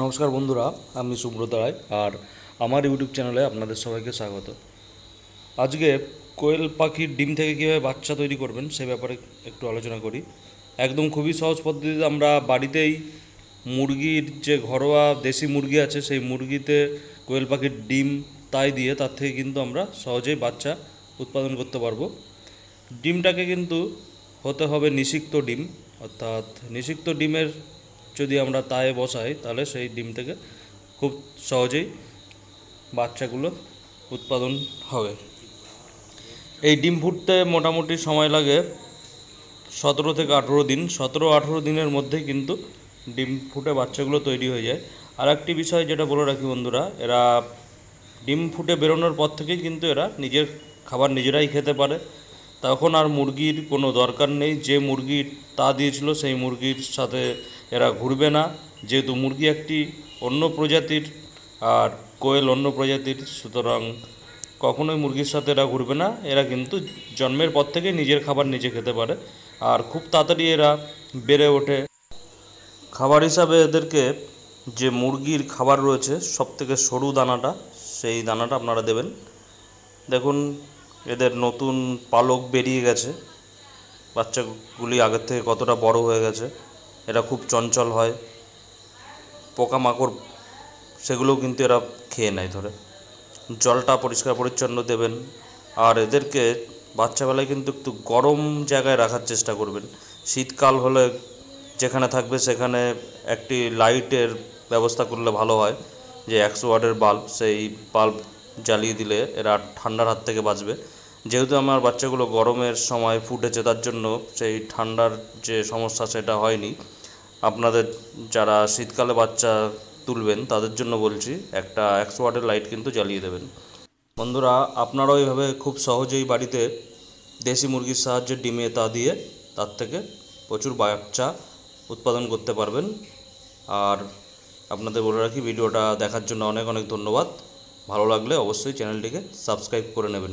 নমস্কার বন্ধুরা আমি সুব্রত রায় আর আমার ইউটিউব চ্যানেলে আপনাদের সবাইকে স্বাগত আজকে কোয়েল পাখির ডিম থেকে কীভাবে বাচ্চা তৈরি করবেন সে ব্যাপারে একটু আলোচনা করি একদম খুবই সহজ পদ্ধতিতে আমরা বাড়িতেই মুরগির যে ঘরোয়া দেশি মুরগি আছে সেই মুরগিতে কোয়েল পাখির ডিম তাই দিয়ে তার থেকে কিন্তু আমরা সহজেই বাচ্চা উৎপাদন করতে পারবো ডিমটাকে কিন্তু হতে হবে নিষিক্ত ডিম অর্থাৎ নিষিক্ত ডিমের যদি আমরা তায়ে বসাই তাহলে সেই ডিম থেকে খুব সহজেই বাচ্চাগুলো উৎপাদন হবে এই ডিম ফুটতে মোটামুটি সময় লাগে সতেরো থেকে আঠেরো দিন সতেরো আঠেরো দিনের মধ্যে কিন্তু ডিম ফুটে বাচ্চাগুলো তৈরি হয়ে যায় আর একটি বিষয় যেটা বলে রাখি বন্ধুরা এরা ডিম ফুটে বেরোনোর পর থেকেই কিন্তু এরা নিজের খাবার নিজেরাই খেতে পারে তখন আর মুরগির কোনো দরকার নেই যে মুরগি তা দিয়েছিল সেই মুরগির সাথে এরা ঘুরবে না যেহেতু মুরগি একটি অন্য প্রজাতির আর কোয়েল অন্য প্রজাতির সুতরাং কখনোই মুরগির সাথে এরা ঘুরবে না এরা কিন্তু জন্মের পর থেকে নিজের খাবার নিজে খেতে পারে আর খুব তাড়াতাড়ি এরা বেড়ে ওঠে খাবার হিসাবে এদেরকে যে মুরগির খাবার রয়েছে সবথেকে সরু দানাটা সেই দানাটা আপনারা দেবেন দেখুন এদের নতুন পালক বেরিয়ে গেছে বাচ্চাগুলি আগের থেকে কতটা বড় হয়ে গেছে এরা খুব চঞ্চল হয় পোকামাকড় সেগুলোও কিন্তু এরা খেয়ে নেয় ধরে জলটা পরিষ্কার পরিচ্ছন্ন দেবেন আর এদেরকে বাচ্চাবেলায় কিন্তু একটু গরম জায়গায় রাখার চেষ্টা করবেন শীতকাল হলে যেখানে থাকবে সেখানে একটি লাইটের ব্যবস্থা করলে ভালো হয় যে একশো ওয়াটের বাল্ব সেই বাল্ব জ্বালিয়ে দিলে এরা ঠান্ডার হাত থেকে বাঁচবে যেহেতু আমার বাচ্চাগুলো গরমের সময় ফুটেছে তার জন্য সেই ঠান্ডার যে সমস্যা সেটা হয়নি আপনাদের যারা শীতকালে বাচ্চা তুলবেন তাদের জন্য বলছি একটা একশো ওয়াটের লাইট কিন্তু জ্বালিয়ে দেবেন বন্ধুরা আপনারাও এইভাবে খুব সহজেই বাড়িতে দেশি মুরগির সাহায্যে ডিমে তা দিয়ে তার থেকে প্রচুর বাচ্চা উৎপাদন করতে পারবেন আর আপনাদের বলে রাখি ভিডিওটা দেখার জন্য অনেক অনেক ধন্যবাদ ভালো লাগলে অবশ্যই চ্যানেলটিকে সাবস্ক্রাইব করে নেবেন